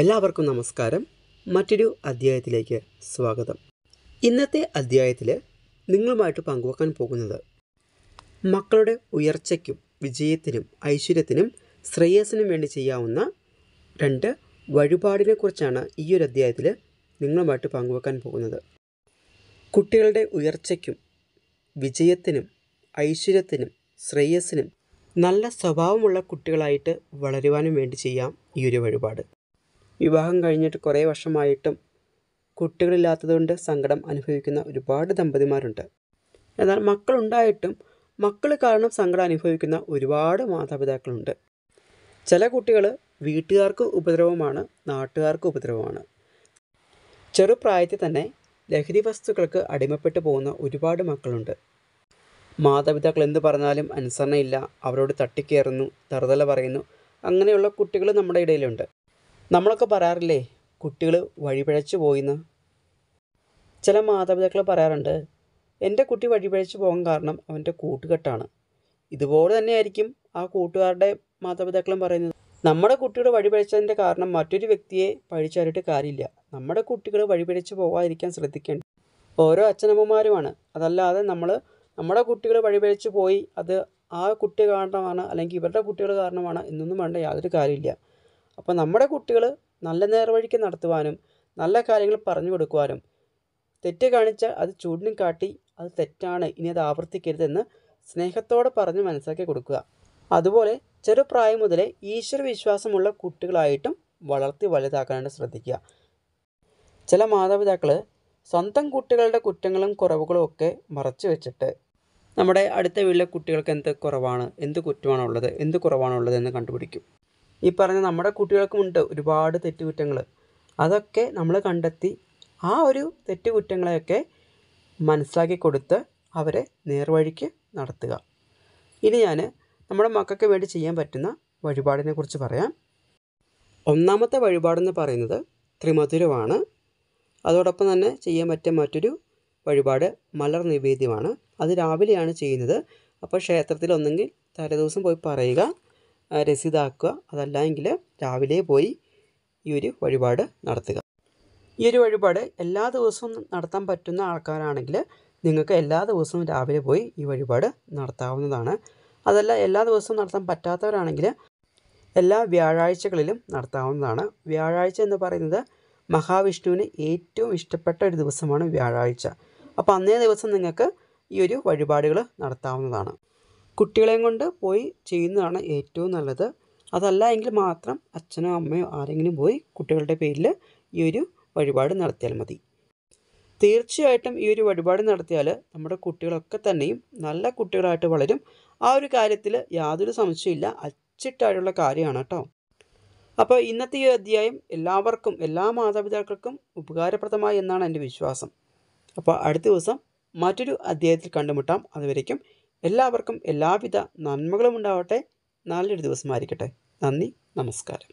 എല്ലാവർക്കും നമസ്കാരം മറ്റൊരു അധ്യായത്തിലേക്ക് സ്വാഗതം ഇന്നത്തെ അധ്യായത്തിൽ നിങ്ങളുമായിട്ട് പങ്കുവെക്കാൻ പോകുന്നത് മക്കളുടെ ഉയർച്ചയ്ക്കും വിജയത്തിനും ഐശ്വര്യത്തിനും ശ്രേയസിനും വേണ്ടി ചെയ്യാവുന്ന രണ്ട് കുറിച്ചാണ് ഈ ഒരു അധ്യായത്തിൽ നിങ്ങളുമായിട്ട് പങ്കുവെക്കാൻ പോകുന്നത് കുട്ടികളുടെ ഉയർച്ചയ്ക്കും വിജയത്തിനും ഐശ്വര്യത്തിനും ശ്രേയസിനും നല്ല സ്വഭാവമുള്ള കുട്ടികളായിട്ട് വളരുവാനും വേണ്ടി ചെയ്യാം ഈ ഒരു വഴിപാട് വിവാഹം കഴിഞ്ഞിട്ട് കുറേ വർഷമായിട്ടും കുട്ടികളില്ലാത്തതുകൊണ്ട് സങ്കടം അനുഭവിക്കുന്ന ഒരുപാട് ദമ്പതിമാരുണ്ട് എന്നാൽ മക്കളുണ്ടായിട്ടും മക്കൾ കാരണം സങ്കടം അനുഭവിക്കുന്ന ഒരുപാട് മാതാപിതാക്കളുണ്ട് ചില കുട്ടികൾ വീട്ടുകാർക്ക് ഉപദ്രവമാണ് നാട്ടുകാർക്ക് ഉപദ്രവമാണ് ചെറുപ്രായത്തിൽ തന്നെ ലഹരി വസ്തുക്കൾക്ക് അടിമപ്പെട്ടു പോകുന്ന ഒരുപാട് മക്കളുണ്ട് മാതാപിതാക്കൾ എന്ത് പറഞ്ഞാലും അനുസരണയില്ല അവരോട് തട്ടിക്കേറുന്നു തറുതല പറയുന്നു അങ്ങനെയുള്ള കുട്ടികൾ നമ്മുടെ ഇടയിലുണ്ട് നമ്മളൊക്കെ പറയാറില്ലേ കുട്ടികൾ വഴിപിഴച്ചു പോയിന്ന് ചില മാതാപിതാക്കൾ പറയാറുണ്ട് എൻ്റെ കുട്ടി വഴിപിഴച്ചു പോകാൻ കാരണം അവൻ്റെ കൂട്ടുകെട്ടാണ് ഇതുപോലെ തന്നെയായിരിക്കും ആ കൂട്ടുകാരുടെ മാതാപിതാക്കളും പറയുന്നത് നമ്മുടെ കുട്ടിയുടെ വഴിപിഴച്ചതിൻ്റെ കാരണം മറ്റൊരു വ്യക്തിയെ പഴിച്ചാലിട്ട് കാര്യമില്ല നമ്മുടെ കുട്ടികൾ വഴിപിഴച്ചു പോകാതിരിക്കാൻ ശ്രദ്ധിക്കേണ്ട ഓരോ അച്ഛനമ്മമാരുമാണ് അതല്ലാതെ നമ്മൾ നമ്മുടെ കുട്ടികൾ വഴിപിഴച്ചു പോയി അത് ആ കുട്ടി കാരണമാണ് അല്ലെങ്കിൽ ഇവരുടെ കുട്ടികൾ കാരണമാണ് എന്നൊന്നും വേണ്ട യാതൊരു കാര്യമില്ല അപ്പോൾ നമ്മുടെ കുട്ടികൾ നല്ല നേർവഴിക്ക് നടത്തുവാനും നല്ല കാര്യങ്ങൾ പറഞ്ഞു കൊടുക്കുവാനും തെറ്റ് കാണിച്ചാൽ അത് ചൂടിനും കാട്ടി അത് തെറ്റാണ് ഇനി അത് ആവർത്തിക്കരുതെന്ന് സ്നേഹത്തോടെ പറഞ്ഞ് മനസ്സിലാക്കി കൊടുക്കുക അതുപോലെ ചെറുപ്രായം മുതലേ ഈശ്വര വിശ്വാസമുള്ള കുട്ടികളായിട്ടും വളർത്തി വലുതാക്കാനായിട്ട് ശ്രദ്ധിക്കുക ചില മാതാപിതാക്കൾ സ്വന്തം കുട്ടികളുടെ കുറ്റങ്ങളും കുറവുകളും ഒക്കെ മറച്ചു വെച്ചിട്ട് നമ്മുടെ അടുത്ത വീട്ടിലെ കുട്ടികൾക്ക് എന്ത് കുറവാണ് എന്ത് കുറ്റമാണുള്ളത് എന്ത് കുറവാണുള്ളത് എന്ന് കണ്ടുപിടിക്കും ഈ പറഞ്ഞ നമ്മുടെ കുട്ടികൾക്കുമുണ്ട് ഒരുപാട് തെറ്റുകുറ്റങ്ങൾ അതൊക്കെ നമ്മൾ കണ്ടെത്തി ആ ഒരു തെറ്റുകുറ്റങ്ങളെയൊക്കെ മനസ്സിലാക്കി കൊടുത്ത് അവരെ നേർവഴിക്ക് നടത്തുക ഇനി ഞാൻ നമ്മുടെ മക്കൾക്ക് വേണ്ടി ചെയ്യാൻ പറ്റുന്ന വഴിപാടിനെ കുറിച്ച് പറയാം ഒന്നാമത്തെ വഴിപാടെന്ന് പറയുന്നത് ത്രിമധുരമാണ് അതോടൊപ്പം തന്നെ ചെയ്യാൻ പറ്റിയ മറ്റൊരു വഴിപാട് മലർ നിവേദ്യമാണ് അത് രാവിലെയാണ് ചെയ്യുന്നത് അപ്പോൾ ക്ഷേത്രത്തിൽ ഒന്നെങ്കിൽ തലേദിവസം പോയി പറയുക രസീതാക്കുക അതല്ല എങ്കിൽ രാവിലെ പോയി ഈ ഒരു വഴിപാട് നടത്തുക ഈ ഒരു വഴിപാട് എല്ലാ ദിവസവും നടത്താൻ പറ്റുന്ന ആൾക്കാരാണെങ്കിൽ നിങ്ങൾക്ക് എല്ലാ ദിവസവും രാവിലെ പോയി ഈ വഴിപാട് നടത്താവുന്നതാണ് അതല്ല എല്ലാ ദിവസവും നടത്താൻ പറ്റാത്തവരാണെങ്കിൽ എല്ലാ വ്യാഴാഴ്ചകളിലും നടത്താവുന്നതാണ് വ്യാഴാഴ്ച എന്ന് പറയുന്നത് മഹാവിഷ്ണുവിന് ഏറ്റവും ഇഷ്ടപ്പെട്ട ഒരു ദിവസമാണ് വ്യാഴാഴ്ച അപ്പോൾ അന്നേ ദിവസം നിങ്ങൾക്ക് ഈ ഒരു വഴിപാടുകൾ നടത്താവുന്നതാണ് കുട്ടികളെയും കൊണ്ട് പോയി ചെയ്യുന്നതാണ് ഏറ്റവും നല്ലത് അതല്ല എങ്കിൽ മാത്രം അച്ഛനോ അമ്മയോ ആരെങ്കിലും പോയി കുട്ടികളുടെ പേരിൽ ഈ ഒരു വഴിപാട് നടത്തിയാൽ മതി തീർച്ചയായിട്ടും ഈ ഒരു വഴിപാട് നടത്തിയാൽ നമ്മുടെ കുട്ടികളൊക്കെ തന്നെയും നല്ല കുട്ടികളായിട്ട് വളരും ആ ഒരു കാര്യത്തിൽ യാതൊരു സംശയമില്ല അച്ചിട്ടായിട്ടുള്ള കാര്യമാണ് കേട്ടോ അപ്പോൾ ഇന്നത്തെ ഈ അധ്യായം എല്ലാവർക്കും എല്ലാ മാതാപിതാക്കൾക്കും ഉപകാരപ്രദമായി എന്നാണ് എൻ്റെ വിശ്വാസം അപ്പോൾ അടുത്ത ദിവസം മറ്റൊരു അധ്യായത്തിൽ കണ്ടുമുട്ടാം അതുവരേക്കും എല്ലാവർക്കും എല്ലാവിധ നന്മകളും ഉണ്ടാവട്ടെ നല്ലൊരു ദിവസമായിരിക്കട്ടെ നന്ദി നമസ്കാരം